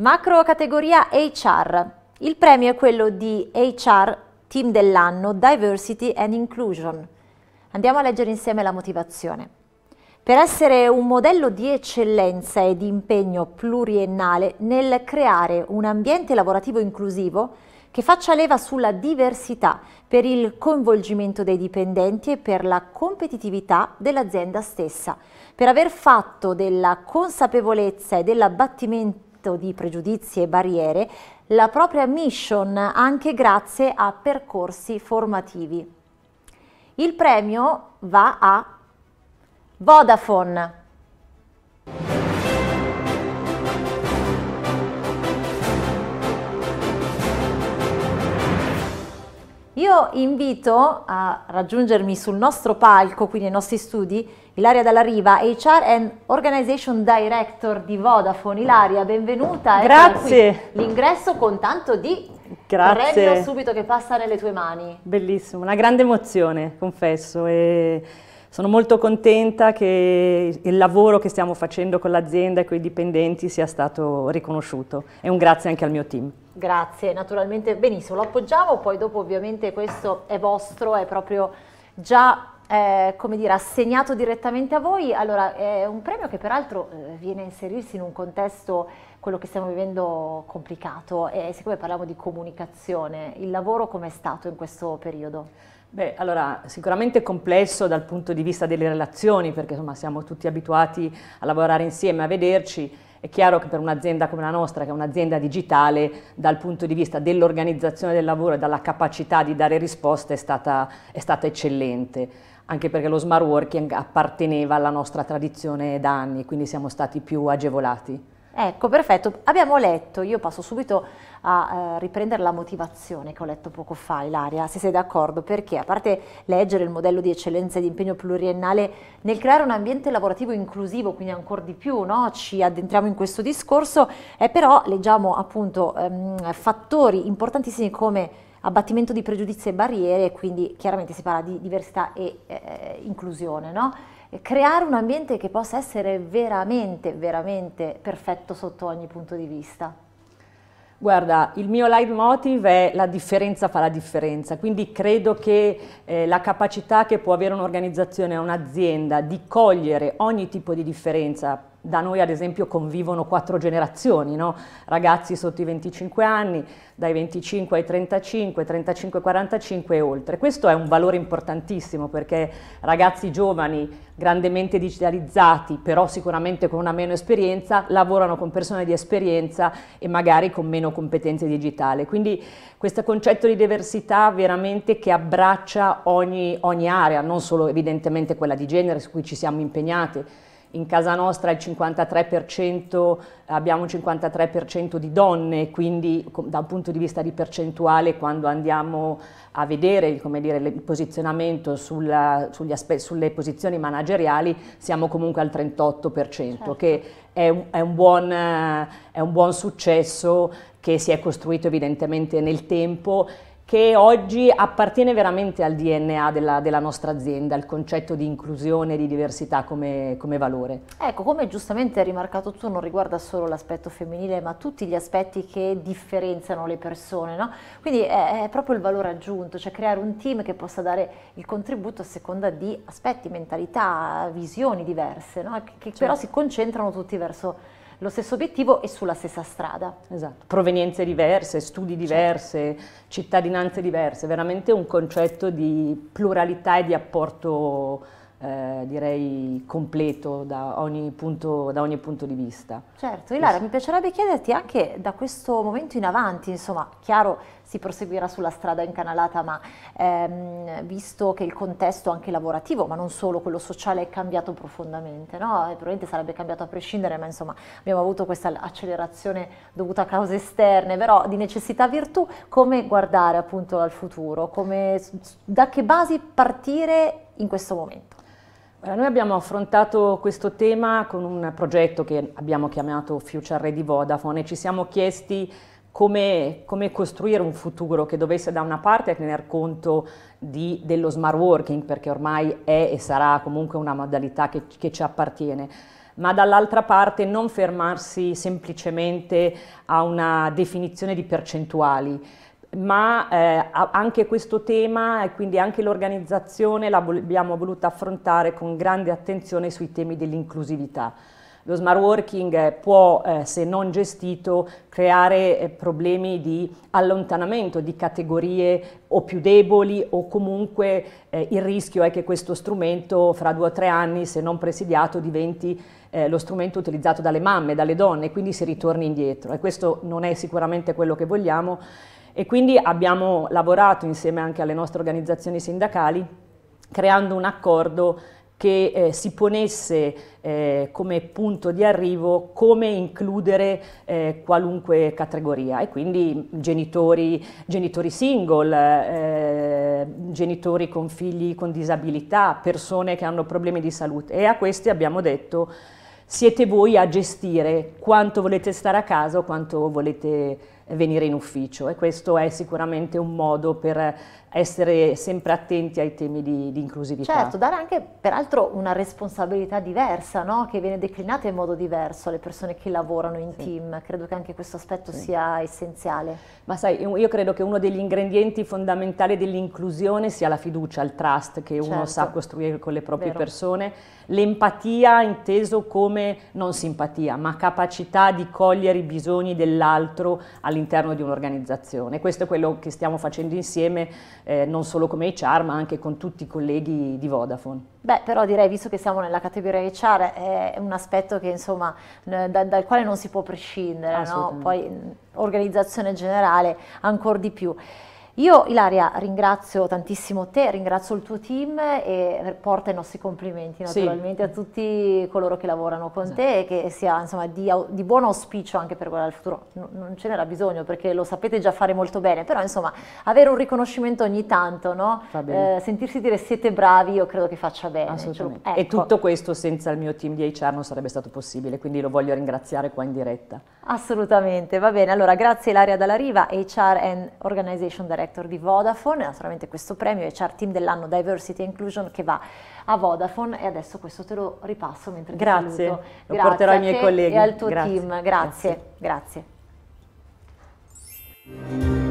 Macro categoria HR. Il premio è quello di HR Team dell'anno Diversity and Inclusion. Andiamo a leggere insieme la motivazione. Per essere un modello di eccellenza e di impegno pluriennale nel creare un ambiente lavorativo inclusivo che faccia leva sulla diversità per il coinvolgimento dei dipendenti e per la competitività dell'azienda stessa, per aver fatto della consapevolezza e dell'abbattimento affitto di pregiudizi e barriere la propria mission anche grazie a percorsi formativi. Il premio va a Vodafone invito a raggiungermi sul nostro palco, qui nei nostri studi, Ilaria Dalla Riva, HR and Organization Director di Vodafone. Ilaria, benvenuta. Grazie. L'ingresso con tanto di Grazie. premio subito che passa nelle tue mani. Bellissimo, una grande emozione, confesso. E sono molto contenta che il lavoro che stiamo facendo con l'azienda e con i dipendenti sia stato riconosciuto. E un grazie anche al mio team. Grazie, naturalmente benissimo, lo appoggiamo, poi dopo ovviamente questo è vostro, è proprio già eh, come dire, assegnato direttamente a voi. Allora, è un premio che peraltro eh, viene a inserirsi in un contesto, quello che stiamo vivendo, complicato e siccome parliamo di comunicazione, il lavoro com'è stato in questo periodo? Beh, allora, sicuramente complesso dal punto di vista delle relazioni, perché insomma siamo tutti abituati a lavorare insieme, a vederci è chiaro che per un'azienda come la nostra, che è un'azienda digitale, dal punto di vista dell'organizzazione del lavoro e dalla capacità di dare risposte è stata, è stata eccellente anche perché lo smart working apparteneva alla nostra tradizione da anni, quindi siamo stati più agevolati. Ecco, perfetto. Abbiamo letto, io passo subito a eh, riprendere la motivazione che ho letto poco fa, Ilaria, se sei d'accordo, perché a parte leggere il modello di eccellenza e di impegno pluriennale, nel creare un ambiente lavorativo inclusivo, quindi ancora di più, no? ci addentriamo in questo discorso, eh, però leggiamo appunto ehm, fattori importantissimi come abbattimento di pregiudizi e barriere, quindi chiaramente si parla di diversità e eh, inclusione, no? creare un ambiente che possa essere veramente, veramente perfetto sotto ogni punto di vista? Guarda, il mio leitmotiv è la differenza fa la differenza, quindi credo che eh, la capacità che può avere un'organizzazione, un'azienda di cogliere ogni tipo di differenza da noi ad esempio convivono quattro generazioni, no? ragazzi sotto i 25 anni, dai 25 ai 35, 35 ai 45 e oltre. Questo è un valore importantissimo perché ragazzi giovani, grandemente digitalizzati, però sicuramente con una meno esperienza, lavorano con persone di esperienza e magari con meno competenze digitali. Quindi questo concetto di diversità veramente che abbraccia ogni, ogni area, non solo evidentemente quella di genere su cui ci siamo impegnati, in casa nostra abbiamo un 53% di donne, quindi da un punto di vista di percentuale quando andiamo a vedere dire, il posizionamento sulla, sulle posizioni manageriali siamo comunque al 38%, certo. che è un, è, un buon, è un buon successo che si è costruito evidentemente nel tempo che oggi appartiene veramente al DNA della, della, nostra azienda, il concetto di inclusione e di diversità come, come, valore. Ecco, come giustamente hai rimarcato tu, non riguarda solo l'aspetto femminile, ma tutti gli aspetti che differenziano le persone, no? Quindi è, è, proprio il valore aggiunto, cioè creare un team che possa dare il contributo a seconda di aspetti, mentalità, visioni diverse, no? che, che certo. però si concentrano tutti verso lo stesso obiettivo e sulla stessa strada. Esatto, provenienze diverse, studi certo. diverse, certo. cittadinanze diverse, veramente un concetto di pluralità e di apporto eh, direi completo da ogni, punto, da ogni, punto, di vista. Certo, Ilaria, mi piacerebbe chiederti anche da questo momento in avanti, insomma, chiaro si proseguirà sulla strada incanalata, ma ehm, visto che il contesto anche lavorativo, ma non solo quello sociale, è cambiato profondamente, no? E probabilmente sarebbe cambiato a prescindere, ma insomma abbiamo avuto questa accelerazione dovuta a cause esterne, però di necessità virtù, come guardare appunto al futuro, come, da che basi partire in questo momento? Noi abbiamo affrontato questo tema con un progetto che abbiamo chiamato Future Ready Vodafone e ci siamo chiesti come, come, costruire un futuro che dovesse da una parte tener conto di, dello smart working, perché ormai è e sarà comunque una modalità che, che ci appartiene, ma dall'altra parte non fermarsi semplicemente a una definizione di percentuali, ma eh, anche questo tema e quindi anche l'organizzazione l'abbiamo voluta affrontare con grande attenzione sui temi dell'inclusività. Lo smart working eh, può, eh, se non gestito, creare eh, problemi di allontanamento di categorie o più deboli o comunque eh, il rischio è che questo strumento fra due o tre anni, se non presidiato, diventi eh, lo strumento utilizzato dalle mamme, dalle donne, e quindi si ritorni indietro e questo non è sicuramente quello che vogliamo e quindi abbiamo lavorato insieme anche alle nostre organizzazioni sindacali creando un accordo che eh, si ponesse eh, come punto di arrivo come includere eh, qualunque categoria e quindi genitori, genitori single, eh, genitori con figli con disabilità, persone che hanno problemi di salute e a questi abbiamo detto siete voi a gestire quanto volete stare a casa o quanto volete venire in ufficio e questo è sicuramente un modo per essere sempre attenti ai temi di, di, inclusività. Certo, dare anche peraltro una responsabilità diversa, no? che viene declinata in modo diverso alle persone che lavorano in sì. team, credo che anche questo aspetto sì. sia essenziale. Ma sai, io credo che uno degli ingredienti fondamentali dell'inclusione sia la fiducia, il trust che certo. uno sa costruire con le proprie Vero. persone, l'empatia inteso come non simpatia, ma capacità di cogliere i bisogni dell'altro all'interno di un'organizzazione. Questo è quello che stiamo facendo insieme eh, non solo come HR ma anche con tutti i colleghi di Vodafone. Beh, però direi, visto che siamo nella categoria HR, è un aspetto che, insomma, da, dal quale non si può prescindere, no? poi organizzazione generale ancora di più. Io Ilaria ringrazio tantissimo te, ringrazio il tuo team e porta i nostri complimenti naturalmente sì. a tutti coloro che lavorano con esatto. te e che sia insomma, di, di, buon auspicio anche per guardare il futuro. N non ce n'era bisogno perché lo sapete già fare molto bene, però insomma avere un riconoscimento ogni tanto, no? eh, sentirsi dire siete bravi io credo che faccia bene. Cioè, Assolutamente. Ecco. E tutto questo senza il mio team di HR non sarebbe stato possibile, quindi lo voglio ringraziare qua in diretta. Assolutamente, va bene. Allora grazie Ilaria Dalla Riva, HR and Organization Director Director di Vodafone, naturalmente questo premio è HR Team dell'anno Diversity and Inclusion che va a Vodafone e adesso questo te lo ripasso mentre grazie. ti saluto. Grazie, lo porterò ai miei colleghi. E al tuo grazie. team, grazie. grazie. grazie.